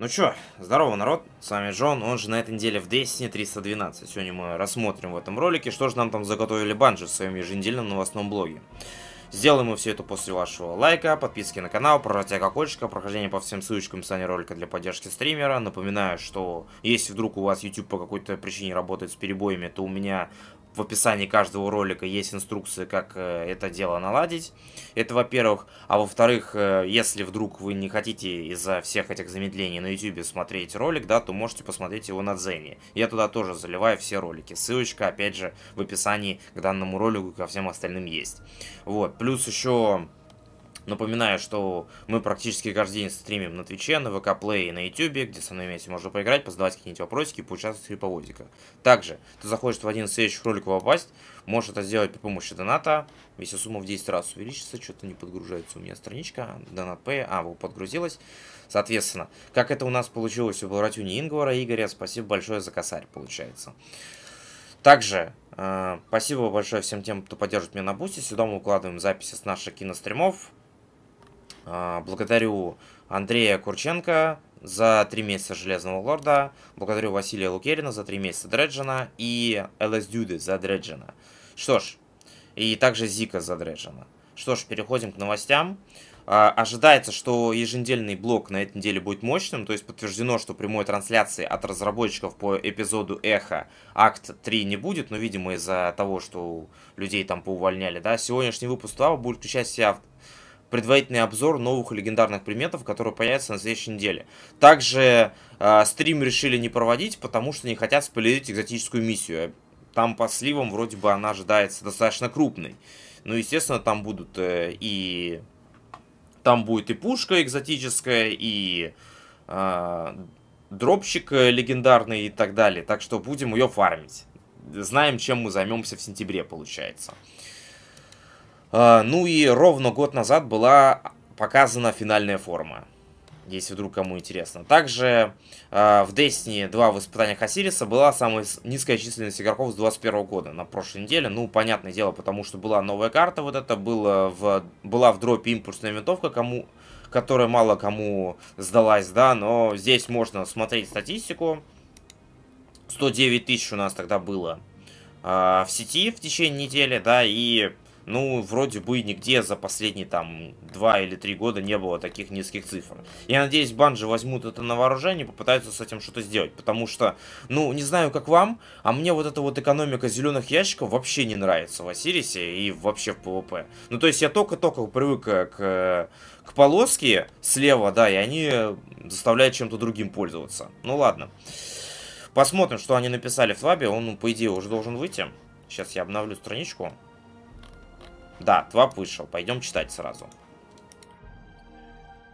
Ну чё, здорово, народ, с вами Джон, он же на этой неделе в Destiny 312. Сегодня мы рассмотрим в этом ролике, что же нам там заготовили банжи в своем еженедельном новостном блоге. Сделаем мы все это после вашего лайка, подписки на канал, прожатия колокольчика, прохождение по всем ссылочкам в описании ролика для поддержки стримера. Напоминаю, что если вдруг у вас YouTube по какой-то причине работает с перебоями, то у меня в описании каждого ролика есть инструкции, как э, это дело наладить. Это во-первых. А во-вторых, э, если вдруг вы не хотите из-за всех этих замедлений на YouTube смотреть ролик, да, то можете посмотреть его на Дзене. Я туда тоже заливаю все ролики. Ссылочка, опять же, в описании к данному ролику и ко всем остальным есть. Вот. Плюс еще Напоминаю, что мы практически каждый день стримим на Твиче, на ВК Плей и на Ютубе, где со мной вместе можно поиграть, позадавать какие-нибудь вопросики и поучаствовать в хриповозиках. Также, ты захочешь в один из следующих роликов попасть, можешь это сделать при помощи доната. Если сумма в 10 раз увеличится, что-то не подгружается у меня страничка, донат P, а, вот подгрузилась. Соответственно, как это у нас получилось у Балратюни Ингвара Игоря, спасибо большое за косарь, получается. Также э, спасибо большое всем тем, кто поддерживает меня на бусте. Сюда мы укладываем записи с наших киностримов. А, благодарю Андрея Курченко за три месяца Железного Лорда, благодарю Василия Лукерина за три месяца Дреджина и ЛС Дюды за Дреджина. Что ж, и также Зика за Дреджина. Что ж, переходим к новостям. А, ожидается, что еженедельный блок на этой неделе будет мощным, то есть подтверждено, что прямой трансляции от разработчиков по эпизоду Эхо Акт 3 не будет, но, видимо, из-за того, что людей там поувольняли, да, сегодняшний выпуск Слава будет включать в себя предварительный обзор новых легендарных приметов, которые появятся на следующей неделе. Также э, стрим решили не проводить, потому что не хотят спойлерить экзотическую миссию. Там по сливам вроде бы она ожидается достаточно крупной. Ну, естественно, там будут э, и... Там будет и пушка экзотическая, и э, дропщик э, легендарный и так далее. Так что будем ее фармить. Знаем, чем мы займемся в сентябре, получается. А, ну и ровно год назад была показана финальная форма, если вдруг кому интересно. Также а, в Destiny 2 в испытаниях Осириса была самая низкая численность игроков с 21 года на прошлой неделе. Ну, понятное дело, потому что была новая карта вот эта, была в, была в дропе импульсная винтовка, кому которая мало кому сдалась, да, но здесь можно смотреть статистику. 109 тысяч у нас тогда было э, в сети в течение недели, да, и ну, вроде бы нигде за последние там два или три года не было таких низких цифр. Я надеюсь, банжи возьмут это на вооружение и попытаются с этим что-то сделать, потому что, ну, не знаю, как вам, а мне вот эта вот экономика зеленых ящиков вообще не нравится в Асирисе и вообще в ПВП. Ну, то есть я только-только привык э, к, к полоске слева, да, и они заставляют чем-то другим пользоваться. Ну, ладно. Посмотрим, что они написали в лабе. Он, по идее, уже должен выйти. Сейчас я обновлю страничку. Да, твап вышел. Пойдем читать сразу.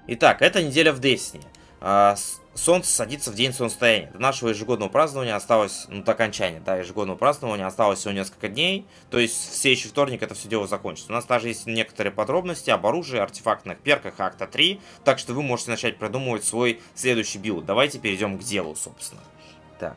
Итак, это неделя в Десне. А, солнце садится в день солнцестояния. До нашего ежегодного празднования осталось, ну, до окончания, да, ежегодного празднования осталось всего несколько дней. То есть все еще вторник это все дело закончится. У нас даже есть некоторые подробности об оружии, артефактных перках Акта 3. Так что вы можете начать продумывать свой следующий билд. Давайте перейдем к делу, собственно. Так.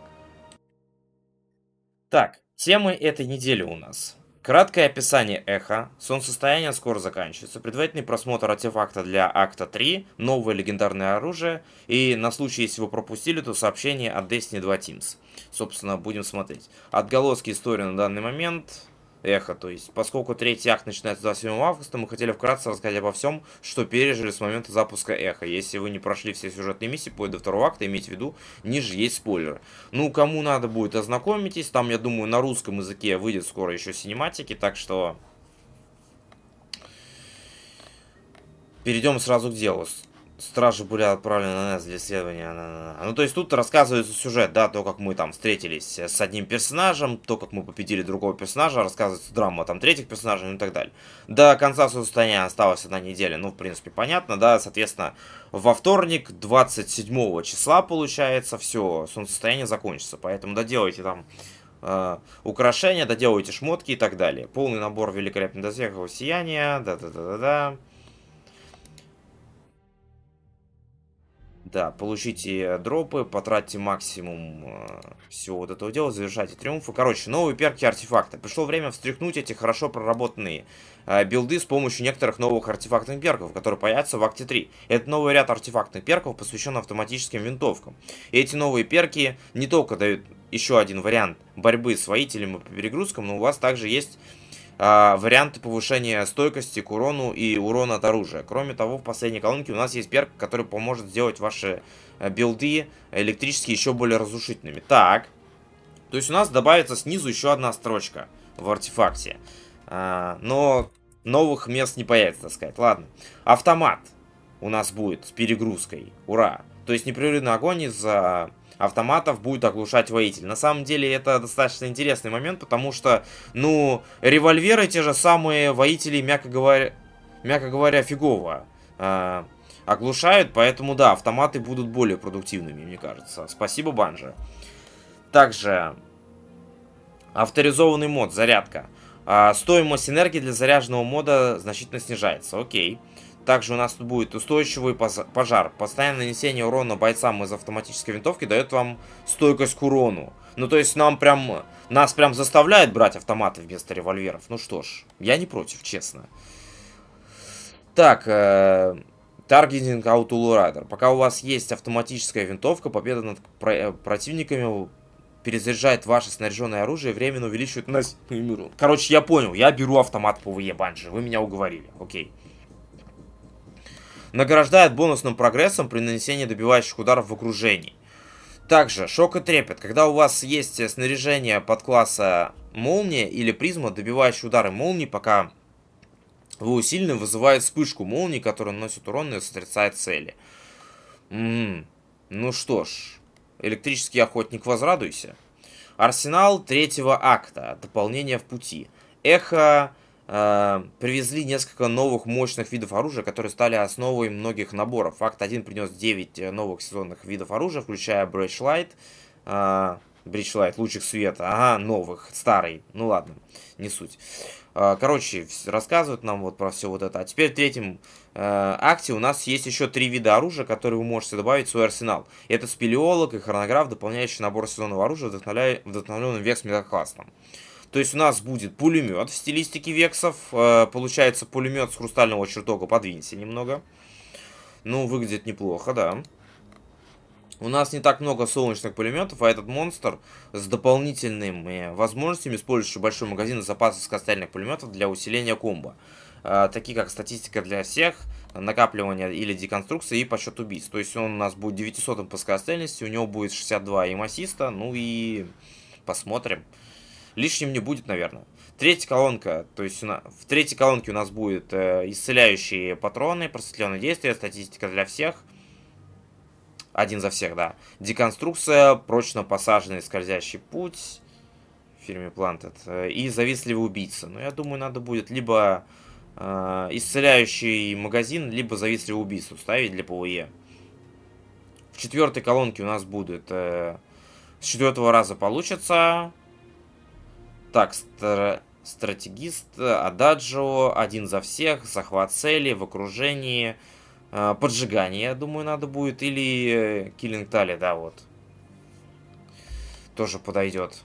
Так, темы этой недели у нас. Краткое описание эхо. Солнцестояние скоро заканчивается. Предварительный просмотр артефакта для акта 3. Новое легендарное оружие. И на случай, если вы пропустили, то сообщение от Destiny 2 Teams. Собственно, будем смотреть. Отголоски истории на данный момент эхо. То есть, поскольку третий акт начинается 27 августа, мы хотели вкратце рассказать обо всем, что пережили с момента запуска эхо. Если вы не прошли все сюжетные миссии, по до второго акта, имейте в виду, ниже есть спойлеры. Ну, кому надо будет, ознакомитесь. Там, я думаю, на русском языке выйдет скоро еще синематики, так что... Перейдем сразу к делу. Стражи были отправлены на нас для исследования. Ну, то есть тут рассказывается сюжет, да, то, как мы там встретились э, с одним персонажем, то, как мы победили другого персонажа, рассказывается драма там третьих персонажей, ну и так далее. До конца состояния осталась одна неделя, ну, в принципе, понятно, да, соответственно, во вторник, 27 числа, получается, все, солнцестояние закончится, поэтому доделайте там э, украшения, доделайте шмотки и так далее. Полный набор великолепного доспехового сияния, да-да-да-да-да. Да, получите дропы, потратьте максимум э, всего вот этого дела, завершайте триумфы. Короче, новые перки артефакта. Пришло время встряхнуть эти хорошо проработанные э, билды с помощью некоторых новых артефактных перков, которые появятся в акте 3. Это новый ряд артефактных перков, посвящен автоматическим винтовкам. И эти новые перки не только дают еще один вариант борьбы с воителем и перегрузкам, но у вас также есть а, варианты повышения стойкости к урону и урона от оружия. Кроме того, в последней колонке у нас есть перк, который поможет сделать ваши э, билды электрические еще более разрушительными. Так, то есть у нас добавится снизу еще одна строчка в артефакте. А, но новых мест не появится, так сказать. Ладно. Автомат у нас будет с перегрузкой. Ура. То есть непрерывный огонь из-за автоматов будет оглушать воитель. На самом деле это достаточно интересный момент, потому что, ну, револьверы те же самые воители, мягко говоря, мягко говоря фигово э, оглушают, поэтому да, автоматы будут более продуктивными, мне кажется. Спасибо, Банжа. Также авторизованный мод, зарядка. Э, стоимость энергии для заряженного мода значительно снижается, окей. Okay. Также у нас тут будет устойчивый пожар. Постоянное нанесение урона бойцам из автоматической винтовки дает вам стойкость к урону. Ну, то есть нам прям... Нас прям заставляет брать автоматы вместо револьверов. Ну что ж, я не против, честно. Так, э, таргетинг Outlaw Пока у вас есть автоматическая винтовка, победа над про э, противниками перезаряжает ваше снаряженное оружие, временно увеличивает нас. Короче, я понял, я беру автомат по ВЕ Банжи. Вы меня уговорили, окей награждает бонусным прогрессом при нанесении добивающих ударов в окружении. Также шок и трепет. Когда у вас есть снаряжение под класса молния или призма, добивающие удары молнии, пока вы усилены, вызывает вспышку молнии, которая наносит урон и сотрясает цели. М м-м, -м -м. Ну что ж, электрический охотник, возрадуйся. Арсенал третьего акта. Дополнение в пути. Эхо Э, привезли несколько новых мощных видов оружия, которые стали основой многих наборов. Факт 1 принес 9 э, новых сезонных видов оружия, включая Брэчлайт, э, Бричлайт, лучик света. Ага, новых, старый. Ну ладно, не суть. Э, короче, рассказывают нам вот про все вот это. А теперь в третьем акте у нас есть еще три вида оружия, которые вы можете добавить в свой арсенал. Это спелеолог и хронограф, дополняющий набор сезонного оружия, вдохновля... вдохновленным векс метаклассом. То есть у нас будет пулемет в стилистике вексов. Э, получается пулемет с хрустального чертога. Подвинься немного. Ну, выглядит неплохо, да. У нас не так много солнечных пулеметов, а этот монстр с дополнительными возможностями использующий большой магазин запасов скоростельных пулеметов для усиления комбо. Э, такие как статистика для всех, накапливание или деконструкция и подсчет убийств. То есть он у нас будет 900 по скоростельности, у него будет 62 им ассиста, ну и посмотрим лишним не будет, наверное. Третья колонка, то есть на, в третьей колонке у нас будет э, исцеляющие патроны, просветленные действия, статистика для всех. Один за всех, да. Деконструкция, прочно посаженный скользящий путь в фильме Planted. Э, и завистливый убийца. Ну, я думаю, надо будет либо э, исцеляющий магазин, либо завистливый убийцу ставить для ПОЕ. В четвертой колонке у нас будет... Э, с четвертого раза получится так, стра стратегист, э, ададжио, один за всех, захват цели, в окружении, э, поджигание, я думаю, надо будет, или киллинг э, тали, да, вот. Тоже подойдет.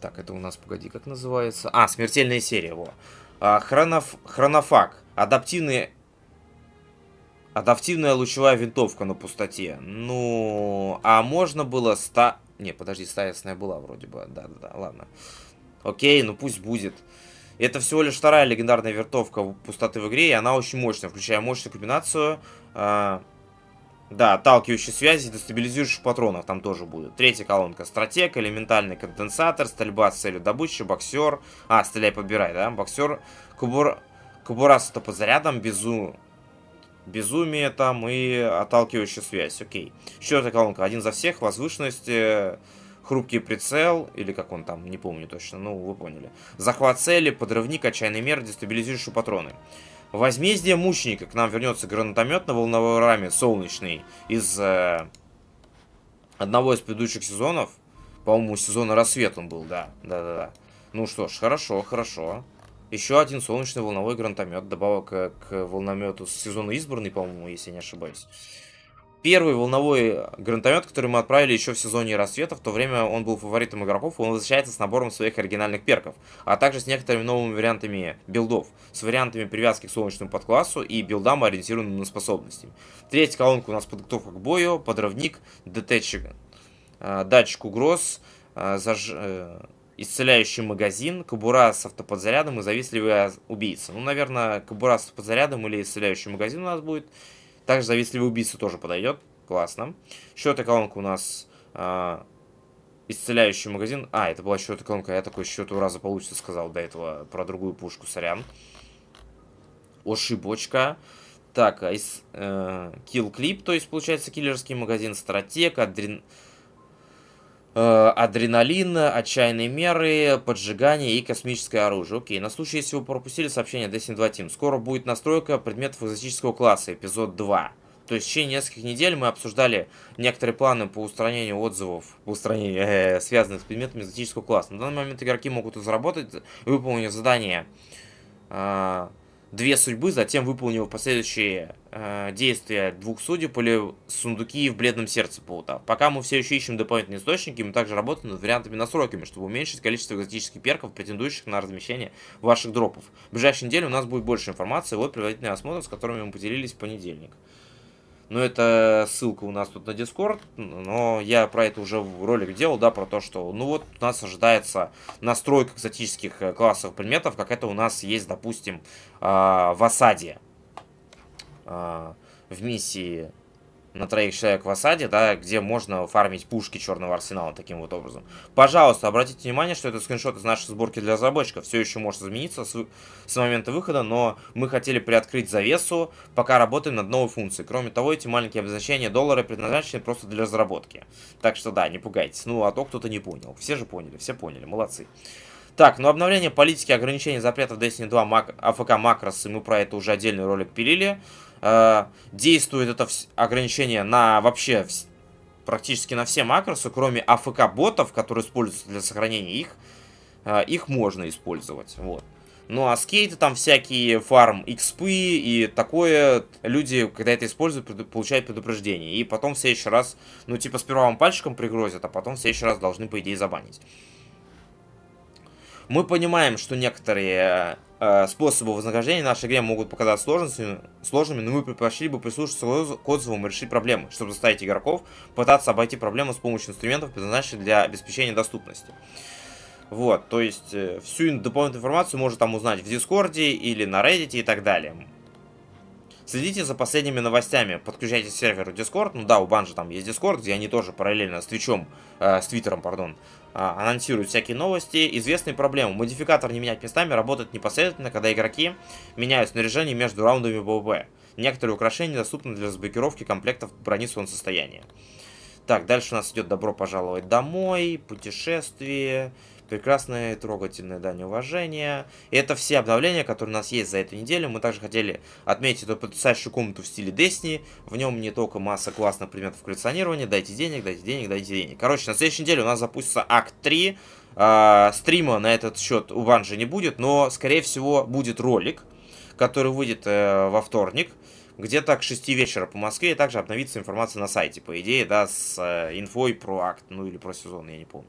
Так, это у нас, погоди, как называется? А, смертельная серия, во. А, хроноф... Хронофаг. Адаптивные... Адаптивная лучевая винтовка на пустоте. Ну, а можно было ста... Не, подожди, стаесная была вроде бы. Да-да-да, ладно. Окей, ну пусть будет. Это всего лишь вторая легендарная вертовка пустоты в игре, и она очень мощная, включая мощную комбинацию. Э, да, отталкивающие связи, дестабилизирующих патронов там тоже будет. Третья колонка. Стратег, элементальный конденсатор, стрельба с целью добычи, боксер. А, стреляй, подбирай, да? Боксер, кубур... Кубураса то под зарядом, безу безумие там и отталкивающая связь. Окей. Четвертая колонка. Один за всех, возвышенность, э, хрупкий прицел, или как он там, не помню точно, ну вы поняли. Захват цели, подрывник, отчаянный мер, дестабилизирующие патроны. Возмездие мученика. К нам вернется гранатомет на волновой раме, солнечный, из э, одного из предыдущих сезонов. По-моему, сезона рассвет он был, да. Да-да-да. Ну что ж, хорошо, хорошо. Еще один солнечный волновой гранатомет, добавок э, к волномету с сезона избранный, по-моему, если не ошибаюсь. Первый волновой гранатомет, который мы отправили еще в сезоне рассвета, в то время он был фаворитом игроков, он возвращается с набором своих оригинальных перков, а также с некоторыми новыми вариантами билдов, с вариантами привязки к солнечному подклассу и билдам, ориентированным на способности. Третья колонка у нас подготовка к бою, подрывник, детечик, э, датчик угроз, э, заж Исцеляющий магазин, кобура с автоподзарядом и завистливый убийца. Ну, наверное, кобура с автоподзарядом или исцеляющий магазин у нас будет. Также завистливый убийца тоже подойдет. Классно. Счетная колонка у нас... Э, исцеляющий магазин. А, это была счетная колонка. Я такой счет раза получится сказал до этого про другую пушку. Сорян. Ошибочка. Так, а из, э, килл клип, то есть получается киллерский магазин, стратег, адрен... Э, адреналин, отчаянные меры, поджигание и космическое оружие. Окей, на случай, если вы пропустили сообщение Destiny 2 Team, скоро будет настройка предметов экзотического класса, эпизод 2. То есть в течение нескольких недель мы обсуждали некоторые планы по устранению отзывов, по устранению, э, э связанных с предметами экзотического класса. На данный момент игроки могут разработать, выполнив задание э, две судьбы, затем выполнил последующие э, действия двух судей, или сундуки в бледном сердце Плута. Пока мы все еще ищем дополнительные источники, мы также работаем над вариантами настройками, чтобы уменьшить количество экзотических перков, претендующих на размещение ваших дропов. В ближайшей неделе у нас будет больше информации, вот предварительный осмотр, с которыми мы поделились в понедельник. Но ну, это ссылка у нас тут на Discord, но я про это уже в ролик делал, да, про то, что, ну вот, у нас ожидается настройка экзотических э, классовых предметов, как это у нас есть, допустим, а, в осаде а, в миссии на троих человек в осаде, да, где можно фармить пушки черного арсенала таким вот образом. Пожалуйста, обратите внимание, что это скриншот из нашей сборки для разработчиков. Все еще может измениться с, с момента выхода, но мы хотели приоткрыть завесу, пока работаем над новой функцией. Кроме того, эти маленькие обозначения доллара предназначены просто для разработки. Так что да, не пугайтесь. Ну, а то кто-то не понял. Все же поняли, все поняли, молодцы. Так, ну обновление политики ограничений запретов Destiny 2 мак... АФК Макрос, и мы про это уже отдельный ролик пилили. Э, действует это ограничение на вообще практически на все макросы, кроме АФК-ботов, которые используются для сохранения их, э, их можно использовать, вот. Ну а скейты там всякие, фарм, экспы и такое, люди, когда это используют, получают предупреждение. И потом в следующий раз, ну типа сперва вам пальчиком пригрозят, а потом в следующий раз должны, по идее, забанить. Мы понимаем, что некоторые Э, способы вознаграждения в нашей игре могут показаться сложными, сложными, но мы предпочли бы прислушаться к отзывам и решить проблемы, чтобы заставить игроков пытаться обойти проблему с помощью инструментов, предназначенных для обеспечения доступности. Вот, то есть э, всю дополнительную информацию можно там узнать в Дискорде или на Reddit и так далее. Следите за последними новостями, подключайтесь к серверу Discord, ну да, у Банжи там есть Discord, где они тоже параллельно с Твичом, э, с Твиттером, пардон, а, анонсируют всякие новости, известные проблемы. Модификатор не менять местами работает непосредственно, когда игроки меняют снаряжение между раундами БВБ. Некоторые украшения доступны для разблокировки комплектов в бронированном состоянии. Так, дальше у нас идет добро пожаловать домой, путешествие, прекрасное, трогательное дань уважения. И это все обновления, которые у нас есть за эту неделю. Мы также хотели отметить эту потрясающую комнату в стиле Десни. В нем не только масса классных предметов коллекционирования. Дайте денег, дайте денег, дайте денег. Короче, на следующей неделе у нас запустится акт 3. Э, а, стрима на этот счет у Банжи не будет, но, скорее всего, будет ролик, который выйдет э, во вторник где-то к 6 вечера по Москве, и также обновится информация на сайте, по идее, да, с э, инфой про акт, ну или про сезон, я не помню.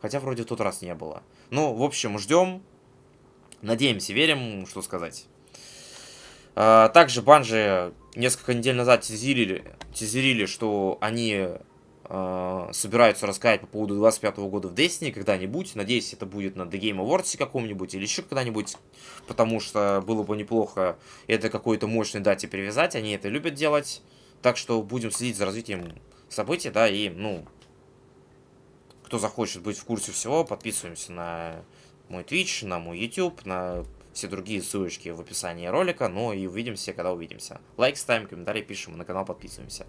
Хотя вроде тот раз не было. Ну, в общем, ждем. Надеемся, верим, что сказать. А, также Банжи несколько недель назад тизерили, тизерили что они э, собираются рассказать по поводу 25 -го года в Destiny когда-нибудь. Надеюсь, это будет на The Game Awards каком-нибудь или еще когда-нибудь, потому что было бы неплохо это какой-то мощной дате привязать. Они это любят делать. Так что будем следить за развитием событий, да, и, ну, кто захочет быть в курсе всего, подписываемся на мой Twitch, на мой YouTube, на все другие ссылочки в описании ролика. Ну и увидимся, когда увидимся. Лайк ставим, комментарии пишем, на канал подписываемся.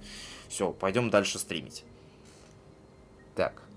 Все, пойдем дальше стримить. Так.